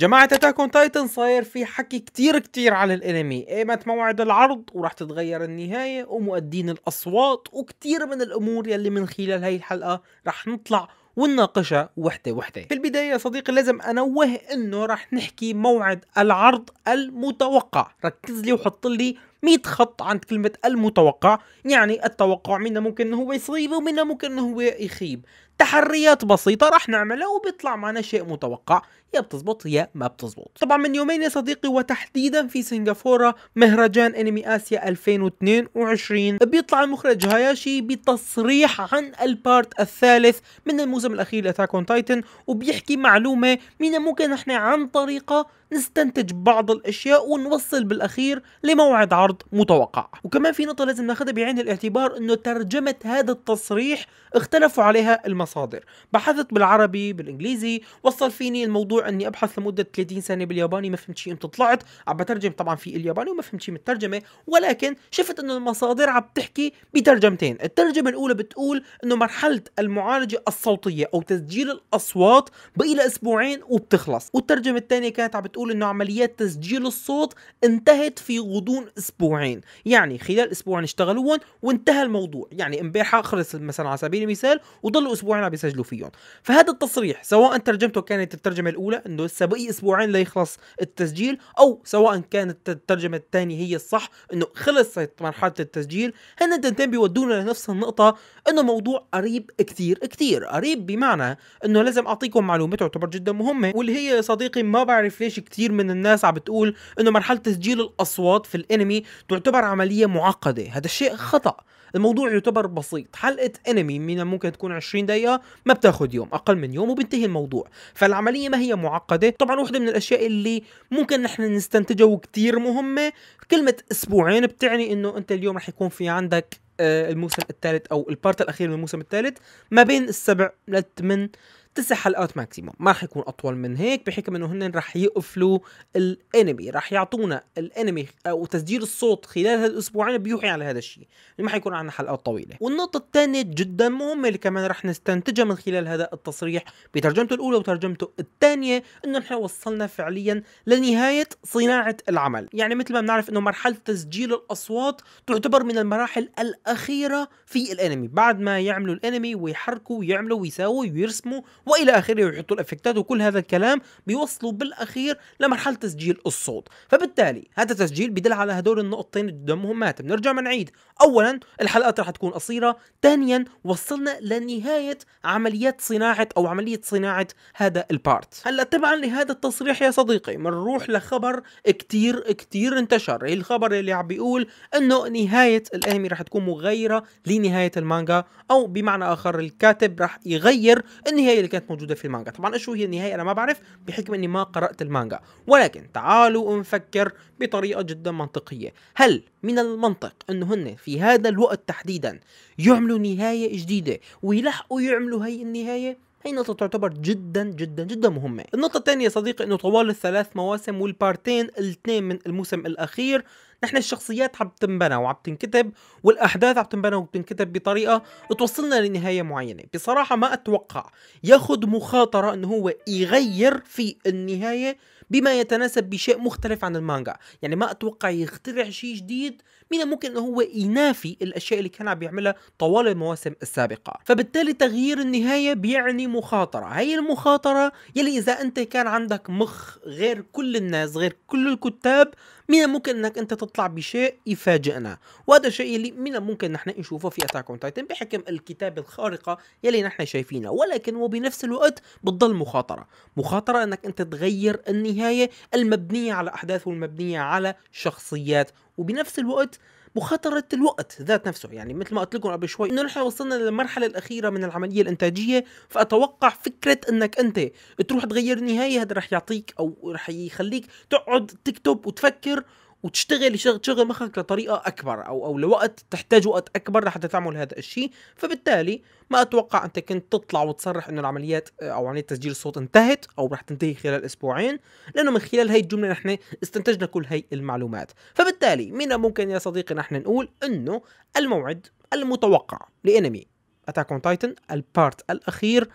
جماعة اتاك اون تايتن صاير في حكي كتير كتير على الانمي ايمت موعد العرض وراح تتغير النهاية ومؤدين الاصوات وكتير من الامور يلي من خلال هاي الحلقة راح نطلع ونناقشها وحده وحده في البدايه صديقي لازم انوه انه رح نحكي موعد العرض المتوقع ركز لي وحط لي 100 خط عند كلمة المتوقع يعني التوقع منا ممكن انه هو يصيب ومنا ممكن انه هو يخيب تحريات بسيطه راح نعملها وبيطلع معنا شيء متوقع يا بتزبط يا ما بتزبط طبعا من يومين يا صديقي وتحديدا في سنغافوره مهرجان انمي اسيا 2022 بيطلع المخرج هاياشي بتصريح عن البارت الثالث من الموسم الاخير لاتاك اون تايتن وبيحكي معلومه من ممكن احنا عن طريقه نستنتج بعض الاشياء ونوصل بالاخير لموعد عرض متوقع وكمان في نقطه لازم ناخذها بعين الاعتبار انه ترجمه هذا التصريح اختلفوا عليها الم المصادر بحثت بالعربي بالانجليزي وصل فيني الموضوع اني ابحث لمده 30 سنه بالياباني ما فهمت شيء امتى طلعت عم بترجم طبعا في الياباني وما فهمت شيء من الترجمه ولكن شفت انه المصادر عم تحكي بترجمتين الترجمه الاولى بتقول انه مرحله المعالجه الصوتيه او تسجيل الاصوات بقي لها اسبوعين وبتخلص والترجمه الثانيه كانت عم بتقول انه عمليات تسجيل الصوت انتهت في غضون اسبوعين يعني خلال اسبوعين اشتغلوهم وانتهى الموضوع يعني امبارحه خلص مثلا على سبيل المثال وضلوا اسبوع اسبوعين عم بيسجلوا فيهم فهذا التصريح سواء ترجمته كانت الترجمه الاولى انه لسه بقي اسبوعين ليخلص التسجيل او سواء كانت الترجمه الثانيه هي الصح انه خلصت مرحله التسجيل هن التنتين بيودونا لنفس النقطه انه موضوع قريب كثير كثير قريب بمعنى انه لازم اعطيكم معلومه تعتبر جدا مهمه واللي هي يا صديقي ما بعرف ليش كثير من الناس عم بتقول انه مرحله تسجيل الاصوات في الانمي تعتبر عمليه معقده هذا الشيء خطا الموضوع يعتبر بسيط حلقه انمي من ممكن تكون 20 دقيقه ما بتاخذ يوم اقل من يوم وبنتهي الموضوع فالعمليه ما هي معقده طبعا واحده من الاشياء اللي ممكن نحن نستنتجها وكتير مهمه كلمه اسبوعين بتعني انه انت اليوم رح يكون في عندك آه، الموسم الثالث او البارت الاخير من الموسم الثالث ما بين السبع للثمان تسع حلقات ماكسيموم ما رح يكون اطول من هيك بحكم انه هن رح يقفلوا الانمي رح يعطونا الانمي او تسجيل الصوت خلال هالاسبوعين بيوحي على هذا الشيء ما حيكون عندنا حلقات طويله والنقطه الثانيه جدا مهمه اللي كمان رح نستنتجها من خلال هذا التصريح بترجمته الاولى وترجمته الثانيه انه نحن وصلنا فعليا لنهايه صناعه العمل يعني مثل ما بنعرف انه مرحله تسجيل الاصوات تعتبر من المراحل الاخيره في الانمي بعد ما يعملوا الانمي ويحركوا ويعملوا ويساووا ويرسموا والى اخره ويحطوا الافكتات وكل هذا الكلام بيوصلوا بالاخير لمرحله تسجيل الصوت فبالتالي هذا التسجيل بدل على هدول النقطتين جدا مهمات بنرجع بنعيد اولا الحلقات رح تكون قصيره ثانيا وصلنا لنهايه عمليات صناعه او عمليه صناعه هذا البارت هلا تبعا لهذا التصريح يا صديقي بنروح لخبر كتير كتير انتشر هي الخبر اللي عم بيقول انه نهايه الانمي رح تكون مغيره لنهايه المانجا او بمعنى اخر الكاتب رح يغير النهايه كانت موجوده في المانجا طبعا شو هي النهايه انا ما بعرف بحكم اني ما قرات المانجا ولكن تعالوا نفكر بطريقه جدا منطقيه هل من المنطق انه هن في هذا الوقت تحديدا يعملوا نهايه جديده ويلحقوا يعملوا هي النهايه هي نقطة تعتبر جدا جدا جدا مهمة النقطة الثانية يا صديقي انه طوال الثلاث مواسم والبارتين الاثنين من الموسم الاخير نحن الشخصيات عم تنبنى وعم تنكتب والاحداث عم تنبنى وبتنكتب بطريقه توصلنا لنهايه معينه بصراحه ما اتوقع ياخذ مخاطره انه هو يغير في النهايه بما يتناسب بشيء مختلف عن المانجا يعني ما اتوقع يخترع شيء جديد من الممكن انه هو ينافي الاشياء اللي كان عم يعملها طوال المواسم السابقه فبالتالي تغيير النهايه بيعني مخاطره هي المخاطره يلي اذا انت كان عندك مخ غير كل الناس غير كل الكتاب من الممكن انك انت تطلع بشيء يفاجئنا وهذا الشيء اللي من الممكن نحن نشوفه في اتاك اون تايتن بحكم الكتابه الخارقه يلي نحن شايفينها ولكن وبنفس الوقت بتضل مخاطره مخاطره انك انت تغير النهايه المبنيه على احداث والمبنيه على شخصيات وبنفس الوقت مخاطره الوقت ذات نفسه يعني مثل ما قلت لكم قبل شوي انه نحن وصلنا للمرحله الاخيره من العمليه الانتاجيه فاتوقع فكره انك انت تروح تغير النهاية هذا رح يعطيك او رح يخليك تقعد تكتب وتفكر وتشتغل شغل مخك لطريقه اكبر او او لوقت تحتاج وقت اكبر لحتى تعمل هذا الشيء فبالتالي ما اتوقع انت كنت تطلع وتصرح انه العمليات آه، او عمليه تسجيل الصوت انتهت او رح تنتهي خلال اسبوعين لانه من خلال هي الجمله نحن استنتجنا كل هي المعلومات فبالتالي من ممكن يا صديقي نحن نقول انه الموعد المتوقع لانمي اتاك اون تايتن البارت الاخير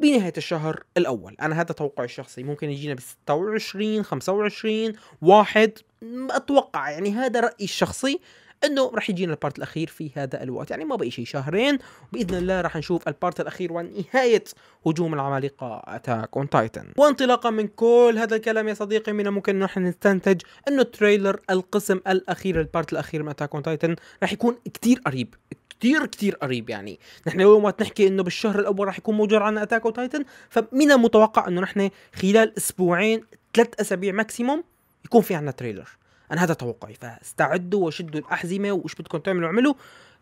بنهايه الشهر الاول انا هذا توقعي الشخصي ممكن يجينا ب 26 25 1 اتوقع يعني هذا رايي الشخصي انه راح يجينا البارت الاخير في هذا الوقت يعني ما بقي شيء شهرين باذن الله راح نشوف البارت الاخير ونهايه هجوم العمالقه اتاك اون تايتن وانطلاقا من كل هذا الكلام يا صديقي من الممكن انه احنا نستنتج انه تريلر القسم الاخير البارت الاخير من اتاك اون تايتن راح يكون كتير قريب كتير كتير قريب يعني نحن اليوم وقت نحكي انه بالشهر الاول راح يكون موجود عنا اتاك اون تايتن فمن المتوقع انه نحن خلال اسبوعين ثلاث اسابيع ماكسيموم يكون في عنا تريلر انا هذا توقعي فاستعدوا وشدوا الاحزمه وايش بدكم تعملوا اعملوا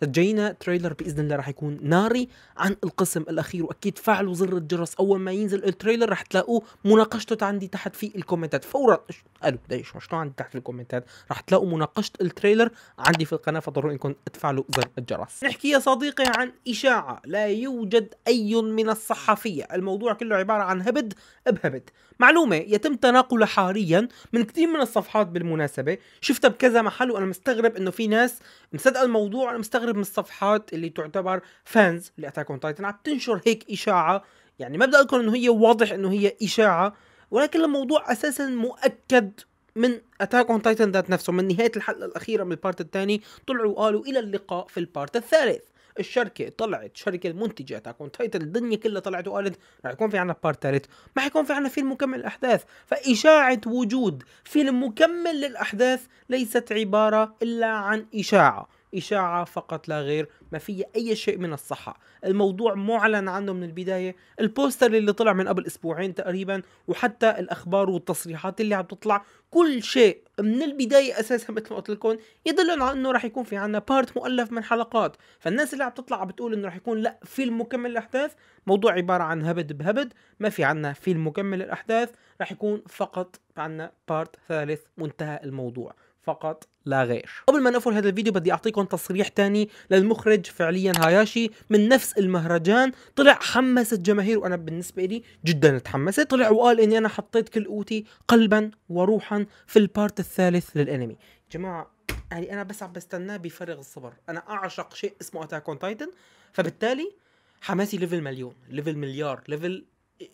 جاينا تريلر باذن الله راح يكون ناري عن القسم الاخير واكيد فعلوا زر الجرس اول ما ينزل التريلر راح تلاقوه مناقشته عندي تحت في الكومنتات فورا قالوا ليش شو عندي تحت في الكومنتات راح تلاقوا مناقشه التريلر عندي في القناه فضروا انكم تفعلوا زر الجرس نحكي يا صديقي عن اشاعه لا يوجد اي من الصحفيه الموضوع كله عباره عن هبد بهبد معلومه يتم تناقلها حاليا من كثير من الصفحات بالمناسبه شفتها بكذا محل وانا مستغرب انه في ناس مصدقه الموضوع انا مستغرب اغلب من الصفحات اللي تعتبر فانز لاتاك اون تايتن عم تنشر هيك اشاعه يعني مبدا لكم انه هي واضح انه هي اشاعه ولكن الموضوع اساسا مؤكد من اتاك اون تايتن ذات نفسه من نهايه الحلقه الاخيره من البارت الثاني طلعوا وقالوا الى اللقاء في البارت الثالث الشركه طلعت شركه المنتجه اتاك اون تايتن الدنيا كلها طلعت وقالت رح يكون في عنا بارت ثالث ما حيكون في عنا فيلم مكمل الاحداث فاشاعه وجود فيلم مكمل للاحداث ليست عباره الا عن اشاعه إشاعة فقط لا غير ما فيها أي شيء من الصحة الموضوع معلن عنه من البداية البوستر اللي طلع من قبل أسبوعين تقريبا وحتى الأخبار والتصريحات اللي عم تطلع كل شيء من البداية أساسا مثل ما قلت لكم يدلنا على أنه راح يكون في عنا بارت مؤلف من حلقات فالناس اللي عم تطلع بتقول أنه راح يكون لا فيلم مكمل الأحداث موضوع عبارة عن هبد بهبد ما في عنا فيلم مكمل الأحداث راح يكون فقط عنا بارت ثالث منتهى الموضوع فقط لا غير قبل ما نقفل هذا الفيديو بدي اعطيكم تصريح تاني للمخرج فعليا هاياشي من نفس المهرجان طلع حمس الجماهير وانا بالنسبه لي جدا تحمست طلع وقال اني انا حطيت كل قوتي قلبا وروحا في البارت الثالث للانمي جماعه يعني انا بس عم بستناه بفارغ الصبر انا اعشق شيء اسمه اتاك اون تايتن فبالتالي حماسي ليفل مليون ليفل مليار ليفل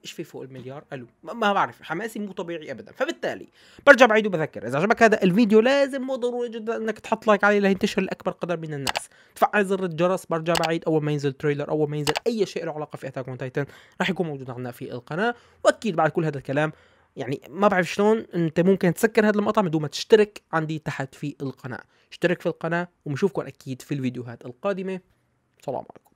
ايش في فوق المليار الو ما بعرف حماسي مو طبيعي ابدا فبالتالي برجع بعيد وبذكر اذا عجبك هذا الفيديو لازم مو ضروري جدا انك تحط لايك عليه لينتشر لاكبر قدر من الناس تفعل زر الجرس برجع بعيد اول ما ينزل تريلر اول ما ينزل اي شيء له علاقه في اتاك اون تايتن راح يكون موجود عندنا في القناه واكيد بعد كل هذا الكلام يعني ما بعرف شلون انت ممكن تسكر هذا المقطع بدون ما تشترك عندي تحت في القناه اشترك في القناه وبنشوفكم اكيد في الفيديوهات القادمه سلام عليكم